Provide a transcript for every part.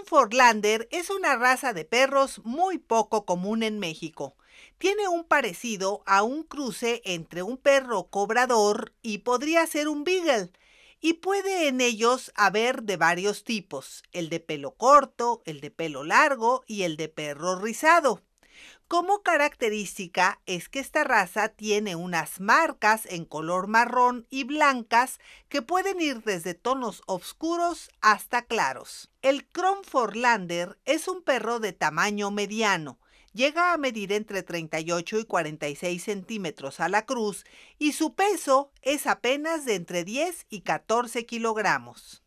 un Forlander es una raza de perros muy poco común en México. Tiene un parecido a un cruce entre un perro cobrador y podría ser un beagle, y puede en ellos haber de varios tipos, el de pelo corto, el de pelo largo y el de perro rizado. Como característica es que esta raza tiene unas marcas en color marrón y blancas que pueden ir desde tonos oscuros hasta claros. El Kronforlander es un perro de tamaño mediano. Llega a medir entre 38 y 46 centímetros a la cruz y su peso es apenas de entre 10 y 14 kilogramos.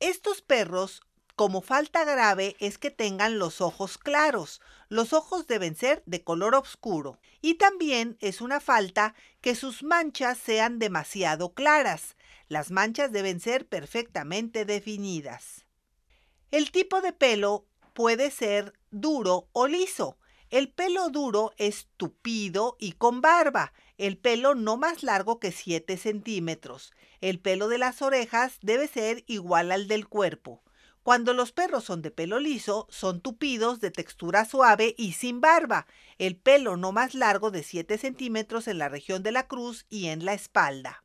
Estos perros como falta grave es que tengan los ojos claros. Los ojos deben ser de color oscuro. Y también es una falta que sus manchas sean demasiado claras. Las manchas deben ser perfectamente definidas. El tipo de pelo puede ser duro o liso. El pelo duro es tupido y con barba. El pelo no más largo que 7 centímetros. El pelo de las orejas debe ser igual al del cuerpo. Cuando los perros son de pelo liso, son tupidos, de textura suave y sin barba, el pelo no más largo de 7 centímetros en la región de la cruz y en la espalda.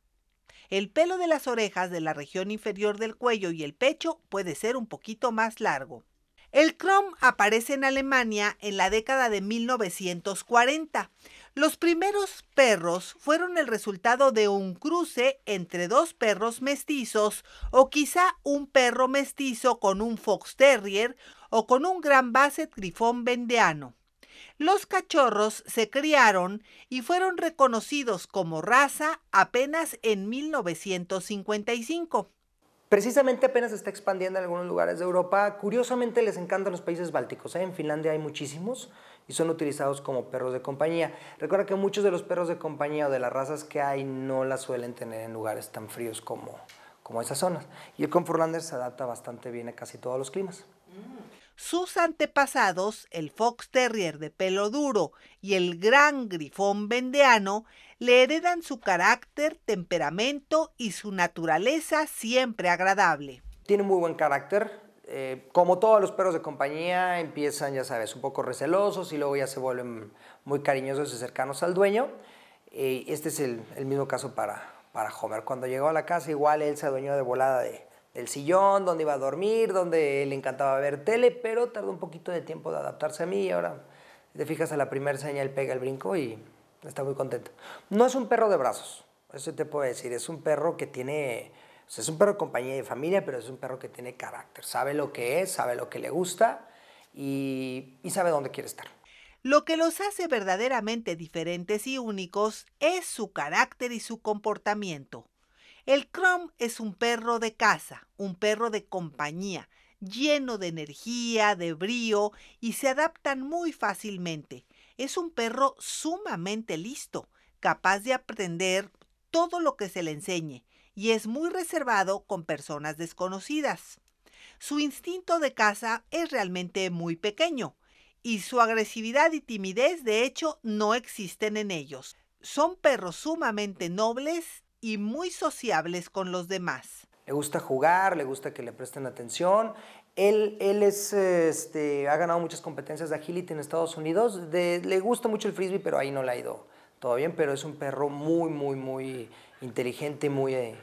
El pelo de las orejas de la región inferior del cuello y el pecho puede ser un poquito más largo. El Krom aparece en Alemania en la década de 1940. Los primeros perros fueron el resultado de un cruce entre dos perros mestizos o quizá un perro mestizo con un fox terrier o con un gran basset grifón vendeano. Los cachorros se criaron y fueron reconocidos como raza apenas en 1955. Precisamente apenas está expandiendo en algunos lugares de Europa. Curiosamente les encantan los países bálticos. ¿eh? En Finlandia hay muchísimos y son utilizados como perros de compañía. Recuerda que muchos de los perros de compañía o de las razas que hay no las suelen tener en lugares tan fríos como, como esas zonas. Y el Conforlander se adapta bastante bien a casi todos los climas. Sus antepasados, el Fox Terrier de pelo duro y el gran grifón Vendeano... le heredan su carácter, temperamento y su naturaleza siempre agradable. Tiene muy buen carácter, eh, como todos los perros de compañía, empiezan, ya sabes, un poco recelosos y luego ya se vuelven muy cariñosos y cercanos al dueño. este es el, mismo caso para, para Homer. Cuando llegó a la casa, igual él se adueñó de volada de, del sillón, donde iba a dormir, donde le encantaba ver tele, pero tardó un poquito de tiempo de adaptarse a mí y ahora, si te fijas, a la primera señal él pega el brinco y está muy contento. No es un perro de brazos, eso te puedo decir, es un perro que tiene es un perro de compañía y de familia, pero es un perro que tiene carácter, sabe lo que es, sabe lo que le gusta y, sabe dónde quiere estar. Lo que los hace verdaderamente diferentes y únicos es su carácter y su comportamiento. El Chrome es un perro de casa, un perro de compañía, lleno de energía, de brío y se adaptan muy fácilmente. Es un perro sumamente listo, capaz de aprender todo lo que se le enseñe y es muy reservado con personas desconocidas. Su instinto de caza es realmente muy pequeño y su agresividad y timidez de hecho no existen en ellos. Son perros sumamente nobles y muy sociables con los demás. Le gusta jugar, le gusta que le presten atención. Él, él es, este, ha ganado muchas competencias de agility en Estados Unidos. le gusta mucho el frisbee, pero ahí no la ha ido todo bien, pero es un perro muy, muy, muy inteligente muy, eh,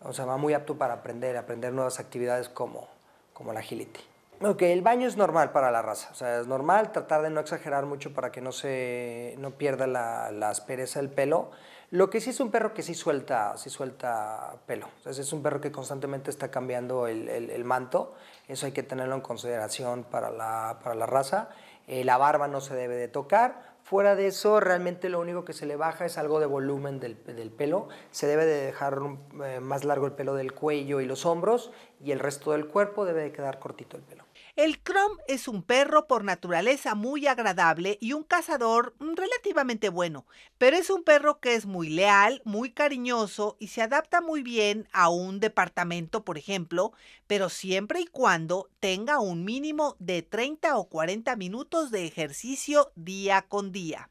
o sea, va muy apto para aprender, aprender nuevas actividades como, como la agility. Ok, el baño es normal para la raza, o sea, es normal tratar de no exagerar mucho para que no se no pierda la, la aspereza del pelo. Lo que sí es un perro que sí suelta, sí suelta pelo, es un perro que constantemente está cambiando el, el, manto, eso hay que tenerlo en consideración para la, para la raza. Eh, la barba no se debe de tocar, Fuera de eso, realmente lo único que se le baja es algo de volumen del, pelo. Se debe de dejar eh, más largo el pelo del cuello y los hombros y el resto del cuerpo debe de quedar cortito el pelo. El Crom es un perro por naturaleza muy agradable y un cazador mm, relativamente bueno, pero es un perro que es muy leal, muy cariñoso y se adapta muy bien a un departamento, por ejemplo, pero siempre y cuando tenga un mínimo de 30 o 40 minutos de ejercicio día con día.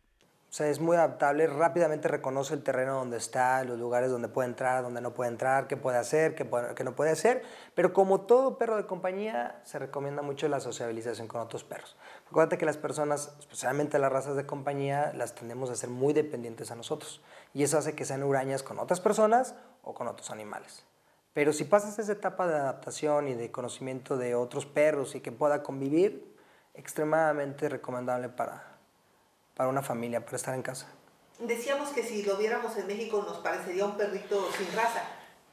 O sea, es muy adaptable, rápidamente reconoce el terreno donde está, los lugares donde puede entrar, donde no puede entrar, qué puede hacer, qué, no puede hacer. Pero como todo perro de compañía, se recomienda mucho la sociabilización con otros perros. Recuerda que las personas, especialmente las razas de compañía, las tendemos a ser muy dependientes a nosotros. Y eso hace que sean hurañas con otras personas o con otros animales. Pero si pasas esa etapa de adaptación y de conocimiento de otros perros y que pueda convivir, extremadamente recomendable para, para una familia, para estar en casa. Decíamos que si lo viéramos en México nos parecería un perrito sin raza.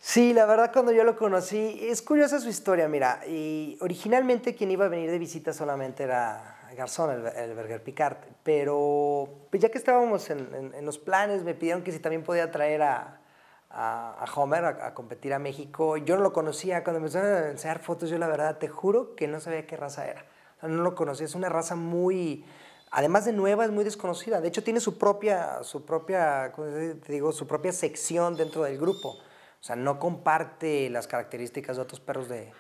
Sí, la verdad cuando yo lo conocí, es curiosa su historia, mira, y originalmente quien iba a venir de visita solamente era Garzón, el, Berger Picard, pero pues, ya que estábamos en, los planes, me pidieron que si también podía traer a, a, Homer a, a, competir a México. Yo no lo conocía, cuando me empezaron a enseñar fotos, yo la verdad te juro que no sabía qué raza era, no lo conocía, es una raza muy además de nueva, es muy desconocida. De hecho, tiene su propia, propia, digo, su propia sección dentro del grupo. O sea, no comparte las características de otros perros de,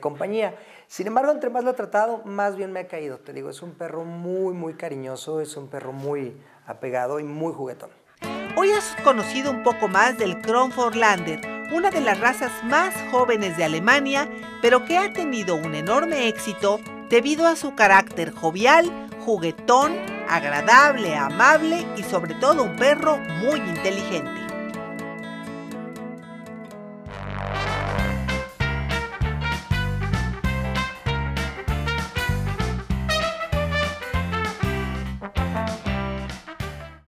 compañía. Sin embargo, entre más lo he tratado, más bien me ha caído. Te digo, es un perro muy, muy cariñoso, es un perro muy apegado y muy juguetón. Hoy has conocido un poco más del Kronforlander, una de las razas más jóvenes de Alemania, pero que ha tenido un enorme éxito debido a su carácter jovial, juguetón, agradable, amable y sobre todo un perro muy inteligente.